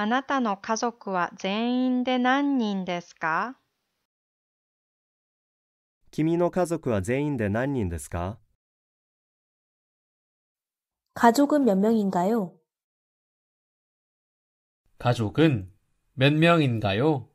あなたの家族は全員で何人ですか君の家族は全員で何人ですか가族は몇명인가요가족은몇명인가요